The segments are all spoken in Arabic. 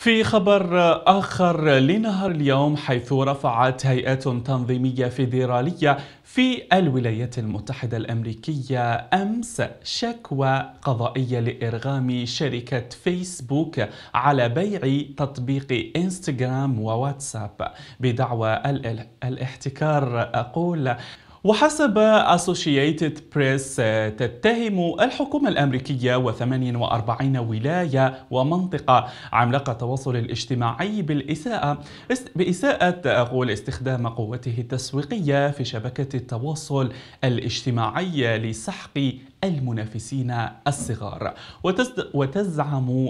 في خبر آخر لنهار اليوم حيث رفعت هيئة تنظيمية فيدرالية في الولايات المتحدة الأمريكية أمس شكوى قضائية لإرغام شركة فيسبوك على بيع تطبيق إنستغرام وواتساب بدعوى الاحتكار أقول وحسب أسوشييتد بريس تتهم الحكومة الأمريكية و48 ولاية ومنطقة عملاقه التواصل الاجتماعي بالإساءة بإساءة اقول استخدام قوته التسويقية في شبكة التواصل الاجتماعي لسحق المنافسين الصغار وتزعم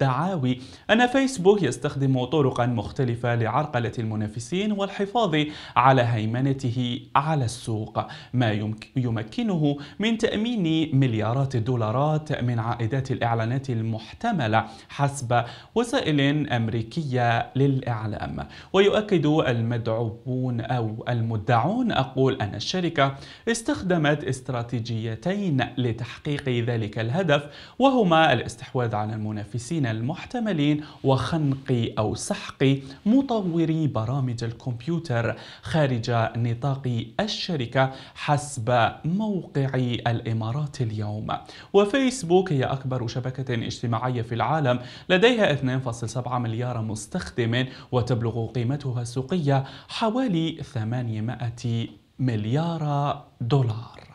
التعاوي أن فيسبوك يستخدم طرقا مختلفة لعرقلة المنافسين والحفاظ على هيمنته على السوق ما يمكنه من تأمين مليارات الدولارات من عائدات الإعلانات المحتملة حسب وسائل أمريكية للإعلام ويؤكد المدعوون أو المدعون أقول أن الشركة استخدمت استراتيجيتين لتحقيق ذلك الهدف وهما الاستحواذ على المنافسين المحتملين وخنق أو سحق مطوري برامج الكمبيوتر خارج نطاق الشركة حسب موقع الإمارات اليوم وفيسبوك هي أكبر شبكة اجتماعية في العالم لديها 2.7 مليار مستخدم وتبلغ قيمتها السوقية حوالي 800 مليار دولار